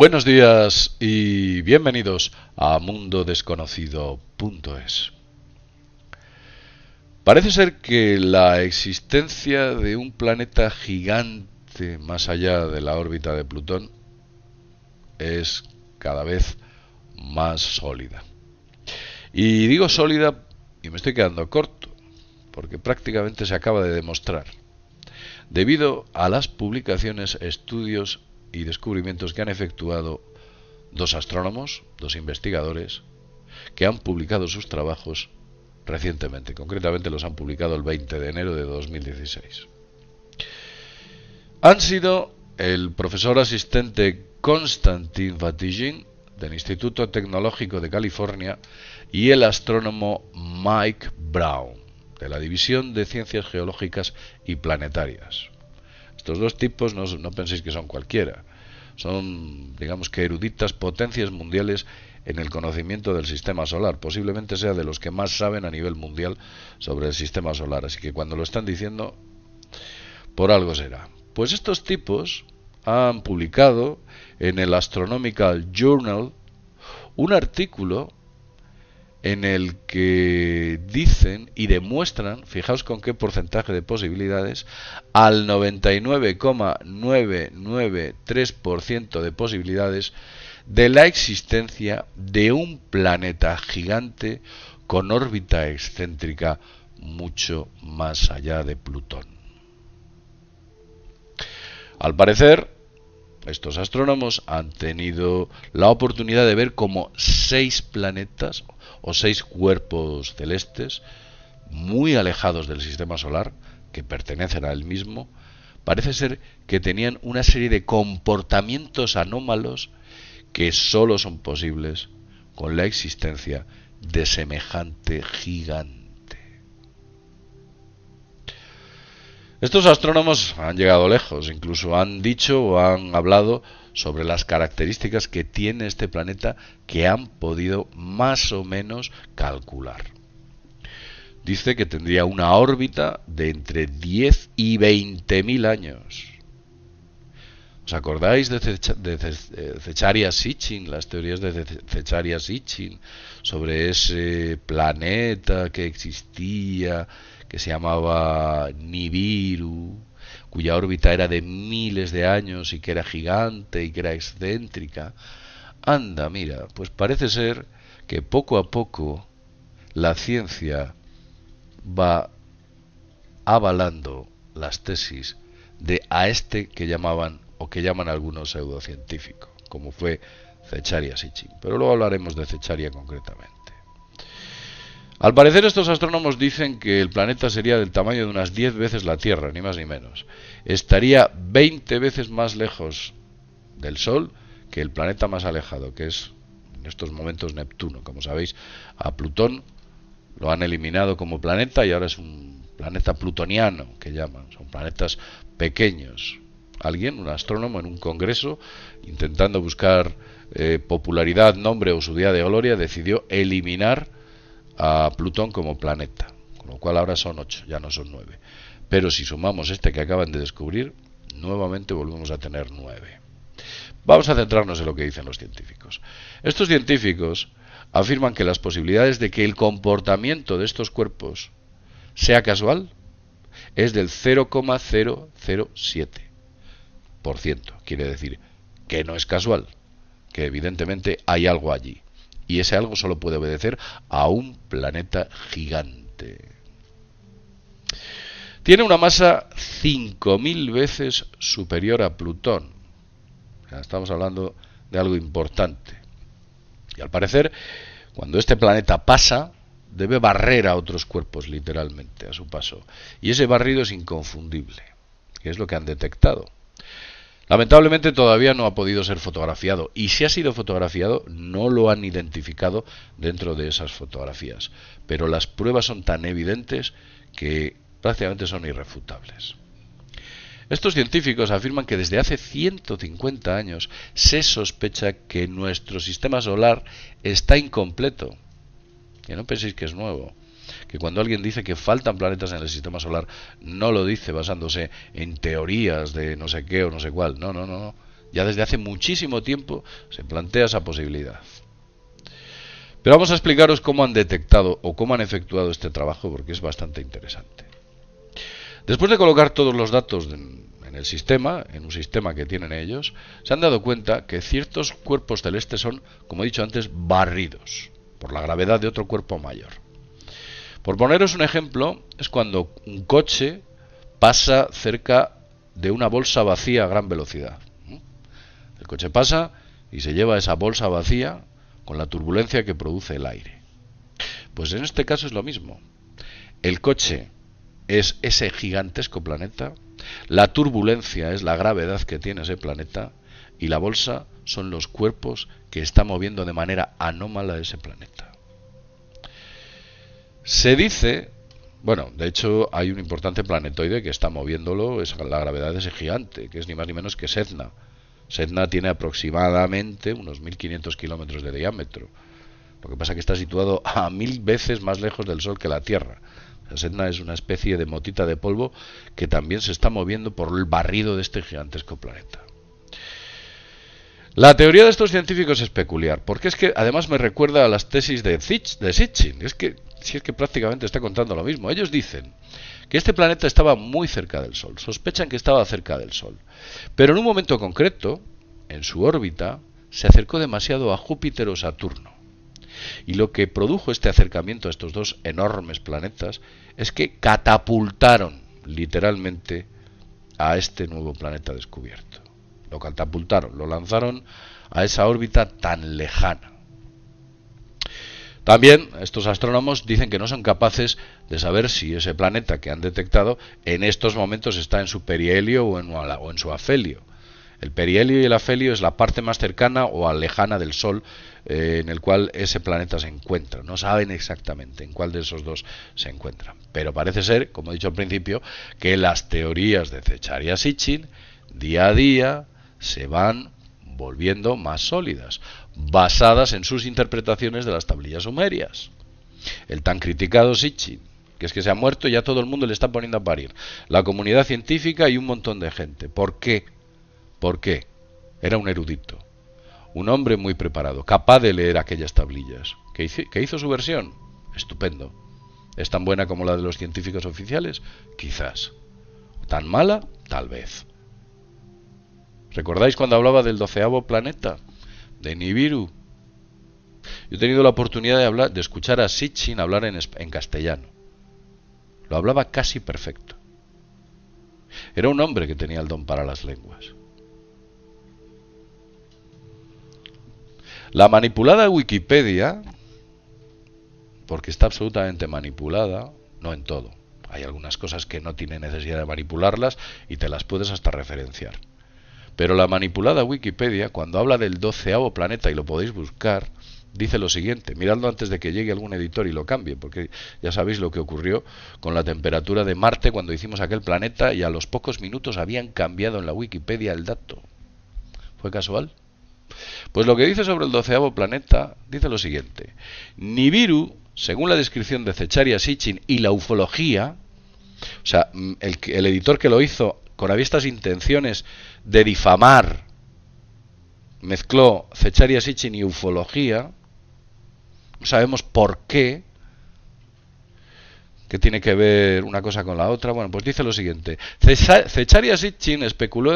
Buenos días y bienvenidos a mundodesconocido.es. Parece ser que la existencia de un planeta gigante más allá de la órbita de Plutón es cada vez más sólida. Y digo sólida y me estoy quedando corto, porque prácticamente se acaba de demostrar, debido a las publicaciones, estudios y descubrimientos que han efectuado dos astrónomos, dos investigadores, que han publicado sus trabajos recientemente. Concretamente los han publicado el 20 de enero de 2016. Han sido el profesor asistente Constantin Vatigin del Instituto Tecnológico de California y el astrónomo Mike Brown de la División de Ciencias Geológicas y Planetarias. Estos dos tipos no penséis que son cualquiera son, digamos que, eruditas potencias mundiales en el conocimiento del sistema solar. Posiblemente sea de los que más saben a nivel mundial sobre el sistema solar. Así que cuando lo están diciendo, por algo será. Pues estos tipos han publicado en el Astronomical Journal un artículo en el que dice y demuestran, fijaos con qué porcentaje de posibilidades, al 99,993% de posibilidades de la existencia de un planeta gigante con órbita excéntrica mucho más allá de Plutón. Al parecer, estos astrónomos han tenido la oportunidad de ver como seis planetas, o seis cuerpos celestes muy alejados del sistema solar, que pertenecen a él mismo, parece ser que tenían una serie de comportamientos anómalos que sólo son posibles con la existencia de semejante gigante. Estos astrónomos han llegado lejos, incluso han dicho o han hablado sobre las características que tiene este planeta que han podido más o menos calcular. Dice que tendría una órbita de entre 10 y 20 mil años. ¿Os acordáis de, Cecharia eh, Sitchin, las teorías de Cecharia Sitchin sobre ese planeta que existía que se llamaba Nibiru, cuya órbita era de miles de años y que era gigante y que era excéntrica. Anda, mira, pues parece ser que poco a poco la ciencia va avalando las tesis de a este que llamaban o que llaman algunos pseudocientíficos, como fue Zecharia Sitchin. Pero luego hablaremos de Cecharia concretamente. Al parecer estos astrónomos dicen que el planeta sería del tamaño de unas 10 veces la Tierra, ni más ni menos. Estaría 20 veces más lejos del Sol que el planeta más alejado, que es en estos momentos Neptuno. Como sabéis, a Plutón lo han eliminado como planeta y ahora es un planeta plutoniano, que llaman. Son planetas pequeños. Alguien, un astrónomo en un congreso, intentando buscar eh, popularidad, nombre o su día de gloria, decidió eliminar a Plutón como planeta, con lo cual ahora son ocho, ya no son nueve. Pero si sumamos este que acaban de descubrir, nuevamente volvemos a tener nueve. Vamos a centrarnos en lo que dicen los científicos. Estos científicos afirman que las posibilidades de que el comportamiento de estos cuerpos sea casual es del 0,007%. Quiere decir que no es casual, que evidentemente hay algo allí y ese algo solo puede obedecer a un planeta gigante. Tiene una masa 5.000 veces superior a Plutón. estamos hablando de algo importante. Y al parecer, cuando este planeta pasa, debe barrer a otros cuerpos literalmente a su paso. Y ese barrido es inconfundible, que es lo que han detectado. Lamentablemente todavía no ha podido ser fotografiado y si ha sido fotografiado no lo han identificado dentro de esas fotografías, pero las pruebas son tan evidentes que prácticamente son irrefutables. Estos científicos afirman que desde hace 150 años se sospecha que nuestro sistema solar está incompleto. Que no penséis que es nuevo que cuando alguien dice que faltan planetas en el sistema solar, no lo dice basándose en teorías de no sé qué o no sé cuál. No, no, no. Ya desde hace muchísimo tiempo se plantea esa posibilidad. Pero vamos a explicaros cómo han detectado o cómo han efectuado este trabajo porque es bastante interesante. Después de colocar todos los datos en el sistema, en un sistema que tienen ellos, se han dado cuenta que ciertos cuerpos celestes son, como he dicho antes, barridos por la gravedad de otro cuerpo mayor. Por poneros un ejemplo, es cuando un coche pasa cerca de una bolsa vacía a gran velocidad. El coche pasa y se lleva esa bolsa vacía con la turbulencia que produce el aire. Pues en este caso es lo mismo. El coche es ese gigantesco planeta, la turbulencia es la gravedad que tiene ese planeta y la bolsa son los cuerpos que está moviendo de manera anómala ese planeta. Se dice, bueno, de hecho hay un importante planetoide que está moviéndolo, es la gravedad de ese gigante, que es ni más ni menos que Sedna. Sedna tiene aproximadamente unos 1.500 kilómetros de diámetro. Lo que pasa es que está situado a mil veces más lejos del Sol que la Tierra. Sedna es una especie de motita de polvo que también se está moviendo por el barrido de este gigantesco planeta. La teoría de estos científicos es peculiar, porque es que además me recuerda a las tesis de, Sitchin. Es que si es que prácticamente está contando lo mismo. Ellos dicen que este planeta estaba muy cerca del Sol, sospechan que estaba cerca del Sol, pero en un momento concreto, en su órbita, se acercó demasiado a Júpiter o Saturno. Y lo que produjo este acercamiento a estos dos enormes planetas es que catapultaron literalmente a este nuevo planeta descubierto. Lo catapultaron, lo lanzaron a esa órbita tan lejana. También estos astrónomos dicen que no son capaces de saber si ese planeta que han detectado en estos momentos está en su perihelio o en, su afelio. El perihelio y el afelio es la parte más cercana o lejana del Sol eh, en el cual ese planeta se encuentra. No saben exactamente en cuál de esos dos se encuentra. Pero parece ser, como he dicho al principio, que las teorías de Cechar y día a día se van volviendo más sólidas, basadas en sus interpretaciones de las tablillas sumerias. El tan criticado Sitchin, que es que se ha muerto y ya todo el mundo le está poniendo a parir. La comunidad científica y un montón de gente. ¿Por qué? ¿Por qué? Era un erudito, un hombre muy preparado, capaz de leer aquellas tablillas. ¿Qué hizo, qué hizo su versión? Estupendo. ¿Es tan buena como la de los científicos oficiales? Quizás. ¿Tan mala? Tal vez. ¿Recordáis cuando hablaba del doceavo planeta? de Nibiru. Yo he tenido la oportunidad de hablar, de escuchar a Sitchin hablar en castellano. Lo hablaba casi perfecto. Era un hombre que tenía el don para las lenguas. La manipulada Wikipedia, porque está absolutamente manipulada, no en todo. Hay algunas cosas que no tiene necesidad de manipularlas y te las puedes hasta referenciar. Pero la manipulada Wikipedia, cuando habla del doceavo planeta, y lo podéis buscar, dice lo siguiente, miradlo antes de que llegue algún editor y lo cambie, porque ya sabéis lo que ocurrió con la temperatura de Marte cuando hicimos aquel planeta y a los pocos minutos habían cambiado en la Wikipedia el dato. ¿Fue casual? Pues lo que dice sobre el doceavo planeta dice lo siguiente, Nibiru, según la descripción de Zecharia Sitchin y la ufología, o sea, el, el editor que lo hizo con avistas intenciones de difamar. Mezcló Cecharia Sitchin y ufología. No sabemos por qué. Que tiene que ver una cosa con la otra. Bueno, pues dice lo siguiente: Cecharia Sitchin especuló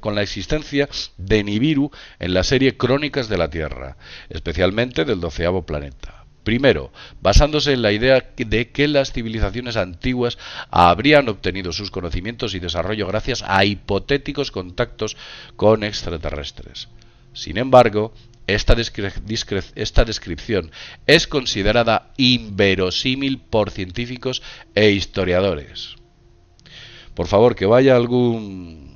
con la existencia de Nibiru en la serie Crónicas de la Tierra, especialmente del doceavo planeta. Primero, basándose en la idea de que las civilizaciones antiguas habrían obtenido sus conocimientos y desarrollo gracias a hipotéticos contactos con extraterrestres. Sin embargo, esta, descripción es considerada inverosímil por científicos e historiadores. Por favor, que vaya algún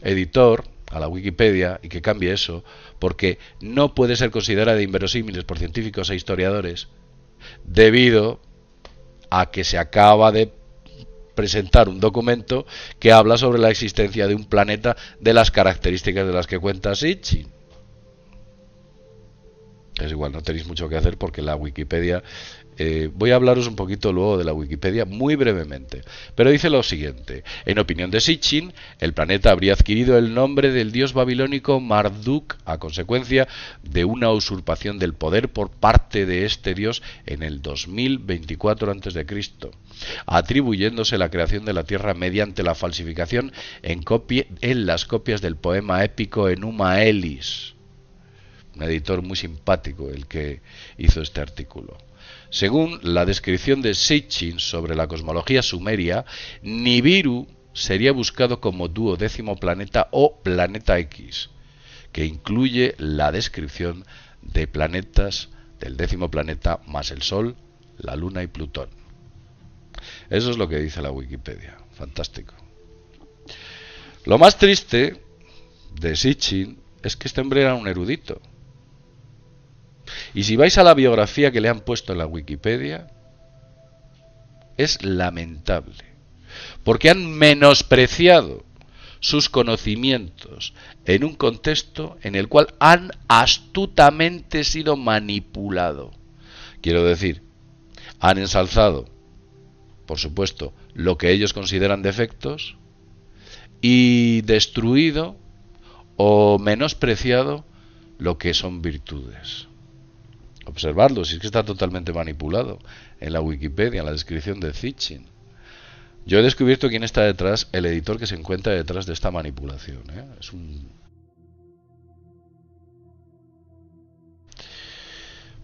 editor a la Wikipedia y que cambie eso porque no puede ser considerada inverosímiles por científicos e historiadores debido a que se acaba de presentar un documento que habla sobre la existencia de un planeta de las características de las que cuenta Sitchin. Es igual, no tenéis mucho que hacer porque la Wikipedia eh, voy a hablaros un poquito luego de la Wikipedia muy brevemente, pero dice lo siguiente. En opinión de Sitchin, el planeta habría adquirido el nombre del dios babilónico Marduk a consecuencia de una usurpación del poder por parte de este dios en el 2024 a.C., atribuyéndose la creación de la Tierra mediante la falsificación en, en las copias del poema épico Enuma Elis. Un editor muy simpático el que hizo este artículo. Según la descripción de Sitchin sobre la cosmología sumeria, Nibiru sería buscado como duodécimo planeta o planeta X, que incluye la descripción de planetas del décimo planeta más el Sol, la Luna y Plutón. Eso es lo que dice la Wikipedia. Fantástico. Lo más triste de Sitchin es que este hombre era un erudito. Y si vais a la biografía que le han puesto en la Wikipedia, es lamentable, porque han menospreciado sus conocimientos en un contexto en el cual han astutamente sido manipulado. Quiero decir, han ensalzado, por supuesto, lo que ellos consideran defectos y destruido o menospreciado lo que son virtudes observarlo. si es que está totalmente manipulado en la Wikipedia, en la descripción de Zichin. Yo he descubierto quién está detrás, el editor que se encuentra detrás de esta manipulación. ¿eh? Es un...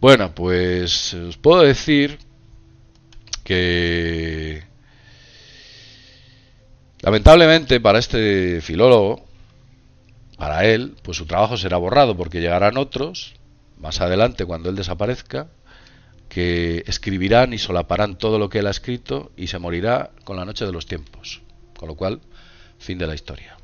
Bueno, pues os puedo decir que lamentablemente para este filólogo, para él, pues su trabajo será borrado porque llegarán otros más adelante cuando él desaparezca, que escribirán y solaparán todo lo que él ha escrito y se morirá con la noche de los tiempos. Con lo cual, fin de la historia.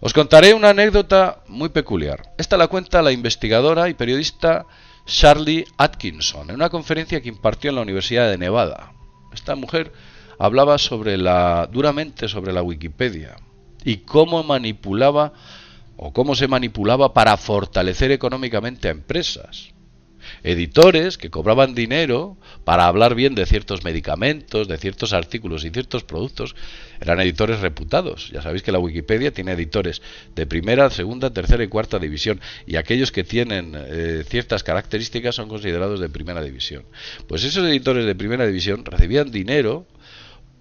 Os contaré una anécdota muy peculiar. Esta la cuenta la investigadora y periodista Charlie Atkinson en una conferencia que impartió en la Universidad de Nevada. Esta mujer hablaba sobre la duramente sobre la Wikipedia y cómo manipulaba o cómo se manipulaba para fortalecer económicamente a empresas. Editores que cobraban dinero para hablar bien de ciertos medicamentos, de ciertos artículos y ciertos productos, eran editores reputados. Ya sabéis que la Wikipedia tiene editores de primera, segunda, tercera y cuarta división, y aquellos que tienen eh, ciertas características son considerados de primera división. Pues esos editores de primera división recibían dinero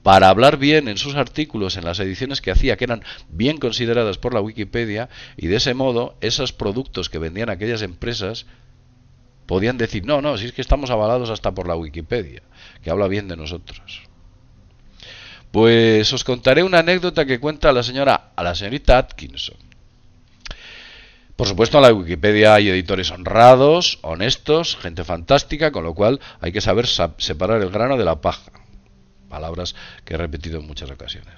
para hablar bien en sus artículos, en las ediciones que hacía, que eran bien consideradas por la Wikipedia, y de ese modo esos productos que vendían aquellas empresas podían decir, no, no, si es que estamos avalados hasta por la Wikipedia, que habla bien de nosotros. Pues os contaré una anécdota que cuenta la señora, a la señorita Atkinson. Por supuesto, en la Wikipedia hay editores honrados, honestos, gente fantástica, con lo cual hay que saber separar el grano de la paja palabras que he repetido en muchas ocasiones.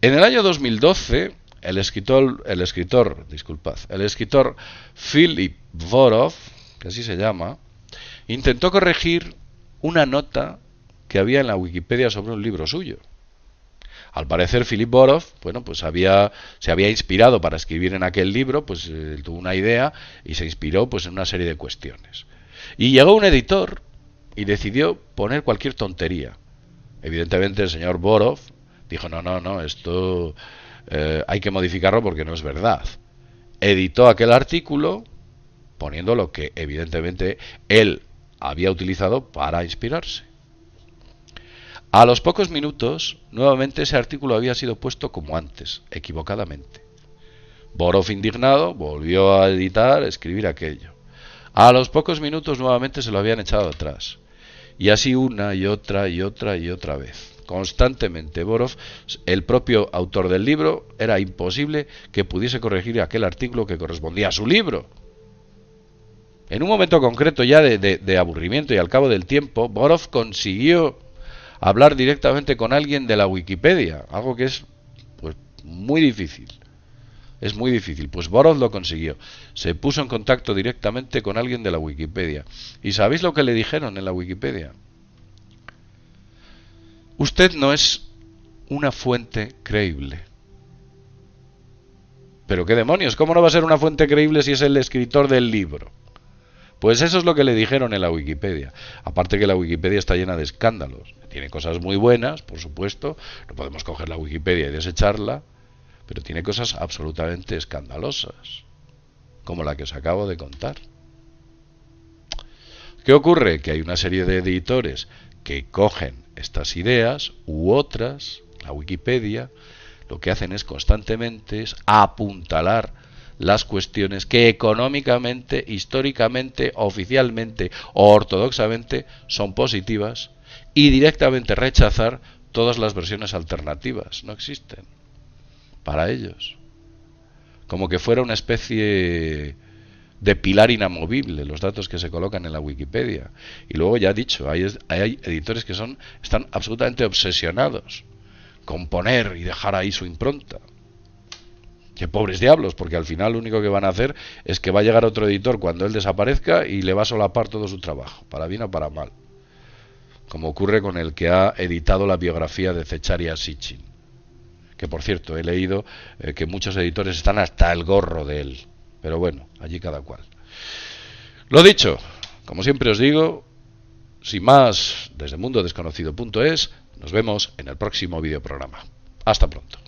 En el año 2012, el escritor, el escritor, disculpad, el escritor Philip Vorov, que así se llama, intentó corregir una nota que había en la Wikipedia sobre un libro suyo. Al parecer, Philip Borov, bueno, pues había, se había inspirado para escribir en aquel libro, pues eh, tuvo una idea y se inspiró pues, en una serie de cuestiones. Y llegó un editor y decidió poner cualquier tontería. Evidentemente el señor Borov dijo, no, no, no, esto eh, hay que modificarlo porque no es verdad. Editó aquel artículo poniendo lo que evidentemente él había utilizado para inspirarse. A los pocos minutos, nuevamente ese artículo había sido puesto como antes, equivocadamente. Borov indignado volvió a editar, escribir aquello. A los pocos minutos nuevamente se lo habían echado atrás. Y así una y otra y otra y otra vez. Constantemente Borov, el propio autor del libro, era imposible que pudiese corregir aquel artículo que correspondía a su libro. En un momento concreto ya de, aburrimiento y al cabo del tiempo, Borov consiguió hablar directamente con alguien de la Wikipedia, algo que es pues, muy difícil. Es muy difícil. Pues Borod lo consiguió. Se puso en contacto directamente con alguien de la Wikipedia. ¿Y sabéis lo que le dijeron en la Wikipedia? Usted no es una fuente creíble. Pero qué demonios, ¿cómo no va a ser una fuente creíble si es el escritor del libro? Pues eso es lo que le dijeron en la Wikipedia. Aparte que la Wikipedia está llena de escándalos. Tiene cosas muy buenas, por supuesto. No podemos coger la Wikipedia y desecharla pero tiene cosas absolutamente escandalosas, como la que os acabo de contar. ¿Qué ocurre? Que hay una serie de editores que cogen estas ideas u otras, la Wikipedia, lo que hacen es constantemente apuntalar las cuestiones que económicamente, históricamente, oficialmente o ortodoxamente son positivas y directamente rechazar todas las versiones alternativas. No existen para ellos. Como que fuera una especie de pilar inamovible los datos que se colocan en la Wikipedia. Y luego ya he dicho, hay, editores que son, están absolutamente obsesionados con poner y dejar ahí su impronta. Que pobres diablos, porque al final lo único que van a hacer es que va a llegar otro editor cuando él desaparezca y le va a solapar todo su trabajo, para bien o para mal. Como ocurre con el que ha editado la biografía de cecharia Sitchin que por cierto he leído eh, que muchos editores están hasta el gorro de él. Pero bueno, allí cada cual. Lo dicho, como siempre os digo, sin más, desde mundodesconocido.es, nos vemos en el próximo videoprograma. Hasta pronto.